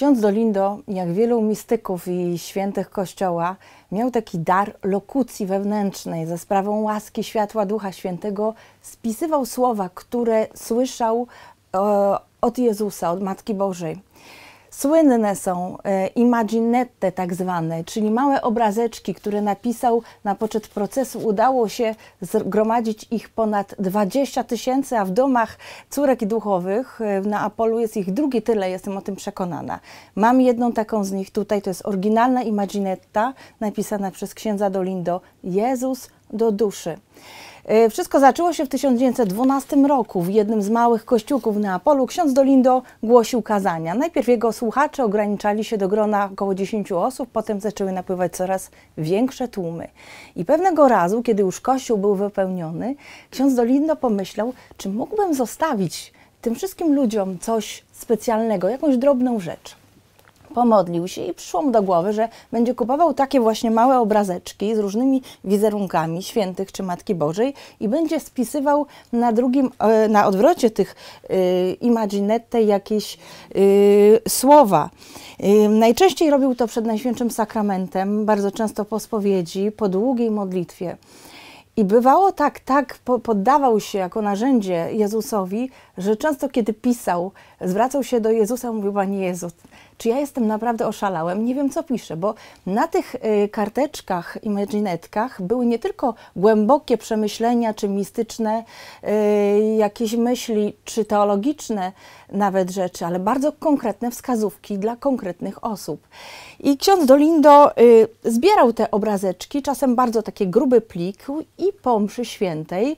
Ksiądz Dolindo, jak wielu mistyków i świętych Kościoła, miał taki dar lokucji wewnętrznej. Za sprawą łaski światła Ducha Świętego spisywał słowa, które słyszał e, od Jezusa, od Matki Bożej. Słynne są e, imaginette tak zwane, czyli małe obrazeczki, które napisał na poczet procesu. Udało się zgromadzić ich ponad 20 tysięcy, a w domach córek duchowych e, na Apolu jest ich drugi tyle, jestem o tym przekonana. Mam jedną taką z nich tutaj, to jest oryginalna imaginetta napisana przez księdza Dolindo Jezus do duszy. E, wszystko zaczęło się w 1912 roku. W jednym z małych kościółków w Neapolu ksiądz Dolindo głosił kazania. Najpierw jego słuchacze ograniczali się do grona około 10 osób, potem zaczęły napływać coraz większe tłumy. I pewnego razu, kiedy już kościół był wypełniony, ksiądz Dolindo pomyślał, czy mógłbym zostawić tym wszystkim ludziom coś specjalnego, jakąś drobną rzecz pomodlił się i przyszło mu do głowy, że będzie kupował takie właśnie małe obrazeczki z różnymi wizerunkami świętych czy Matki Bożej i będzie spisywał na drugim, e, na odwrocie tych e, imaginette jakieś e, słowa. Najczęściej robił to przed Najświętszym Sakramentem, bardzo często po spowiedzi, po długiej modlitwie. I bywało tak, tak poddawał się jako narzędzie Jezusowi, że często kiedy pisał, zwracał się do Jezusa, mówił: Panie Jezus, czy ja jestem naprawdę oszalałem, nie wiem co piszę, bo na tych y, karteczkach, imaginetkach były nie tylko głębokie przemyślenia, czy mistyczne y, jakieś myśli, czy teologiczne nawet rzeczy, ale bardzo konkretne wskazówki dla konkretnych osób. I ksiądz Dolindo y, zbierał te obrazeczki, czasem bardzo takie gruby plik i po mszy świętej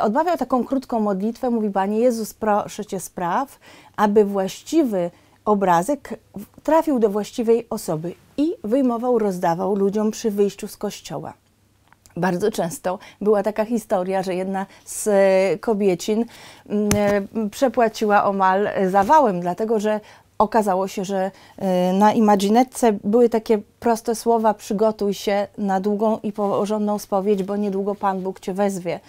odmawiał taką krótką modlitwę, mówi Panie Jezus, proszę Cię spraw, aby właściwy obrazek trafił do właściwej osoby i wyjmował, rozdawał ludziom przy wyjściu z kościoła. Bardzo często była taka historia, że jedna z e, kobiecin mm, e, przepłaciła omal e, zawałem, dlatego że okazało się, że na imaginetce były takie proste słowa: przygotuj się na długą i porządną spowiedź, bo niedługo Pan Bóg cię wezwie.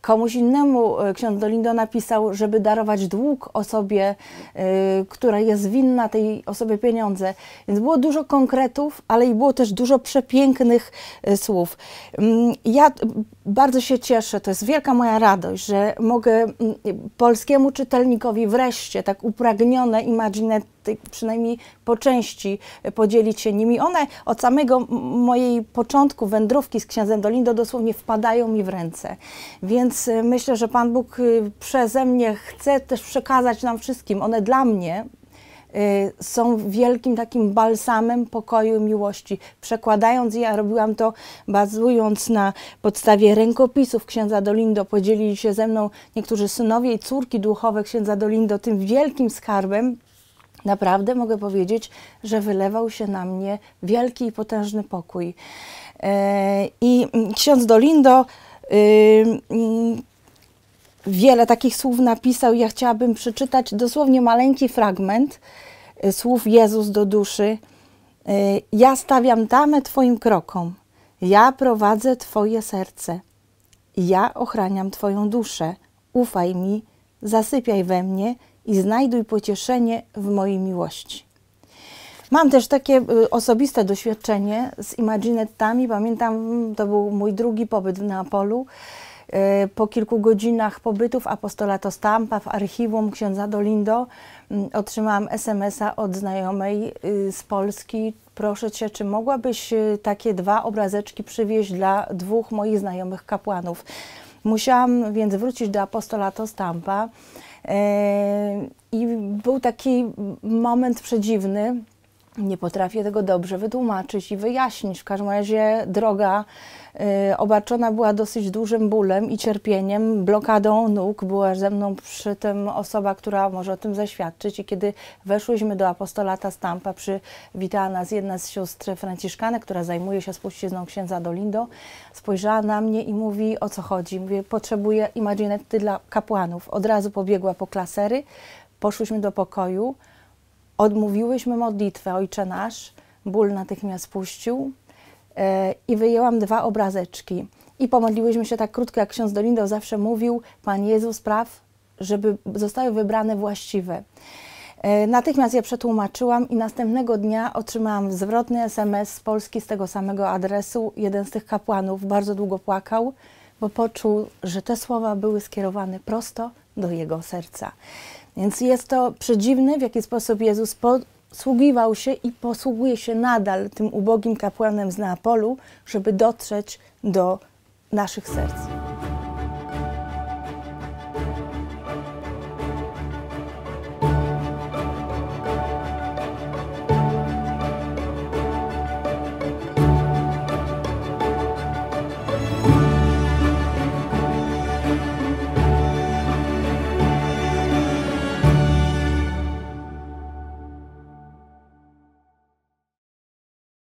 Komuś innemu e, ksiądz Dolindo napisał, żeby darować dług osobie, e, która jest winna tej osobie pieniądze. Więc było dużo konkretów, ale i było też dużo przepięknych e, słów. Mm, ja bardzo się cieszę, to jest wielka moja radość, że mogę mm, polskiemu czytelnikowi wreszcie tak upragnione imaginety tej, przynajmniej po części e, podzielić się nimi. One od samego mojej początku wędrówki z księdzem Dolindo dosłownie wpadają mi w ręce. Więc e, myślę, że Pan Bóg e, przeze mnie chce też przekazać nam wszystkim. One dla mnie, są wielkim takim balsamem pokoju miłości. Przekładając ja robiłam to bazując na podstawie rękopisów księdza Dolindo. Podzielili się ze mną niektórzy synowie i córki duchowe księdza Dolindo tym wielkim skarbem, naprawdę mogę powiedzieć, że wylewał się na mnie wielki i potężny pokój. E, I mm, ksiądz Dolindo y, mm, wiele takich słów napisał. Ja chciałabym przeczytać dosłownie maleńki fragment y, słów Jezus do duszy. Y, ja stawiam damę Twoim krokom, ja prowadzę Twoje serce, ja ochraniam Twoją duszę. Ufaj mi, zasypiaj we mnie i znajduj pocieszenie w mojej miłości. Mam też takie y, osobiste doświadczenie z Imaginettami. Pamiętam, to był mój drugi pobyt w Neapolu. Y, po kilku godzinach pobytu w Apostolato Stampa, w archiwum księdza Dolindo, mm, otrzymałam SMS-a od znajomej y, z Polski. Proszę cię, czy mogłabyś takie dwa obrazeczki przywieźć dla dwóch moich znajomych kapłanów? Musiałam więc wrócić do Apostolato Stampa E, I był taki moment przedziwny, nie potrafię tego dobrze wytłumaczyć i wyjaśnić. W każdym razie droga y, obarczona była dosyć dużym bólem i cierpieniem, blokadą nóg. Była ze mną przy tym osoba, która może o tym zaświadczyć. I kiedy weszłyśmy do apostolata Stampa, przywitała nas jedna z sióstr franciszkanek, która zajmuje się spuścizną księdza Dolindo, spojrzała na mnie i mówi, o co chodzi. Mówię, potrzebuję imaginety dla kapłanów. Od razu pobiegła po klasery, poszłyśmy do pokoju, Odmówiłyśmy modlitwę Ojcze Nasz, ból natychmiast puścił e, i wyjęłam dwa obrazeczki. I pomodliłyśmy się tak krótko, jak ksiądz Dolindo zawsze mówił, Pan Jezus spraw, żeby zostały wybrane właściwe. E, natychmiast je przetłumaczyłam i następnego dnia otrzymałam zwrotny SMS z Polski z tego samego adresu. Jeden z tych kapłanów bardzo długo płakał, bo poczuł, że te słowa były skierowane prosto do jego serca. Więc jest to przedziwne, w jaki sposób Jezus posługiwał się i posługuje się nadal tym ubogim kapłanem z Neapolu, żeby dotrzeć do naszych serc.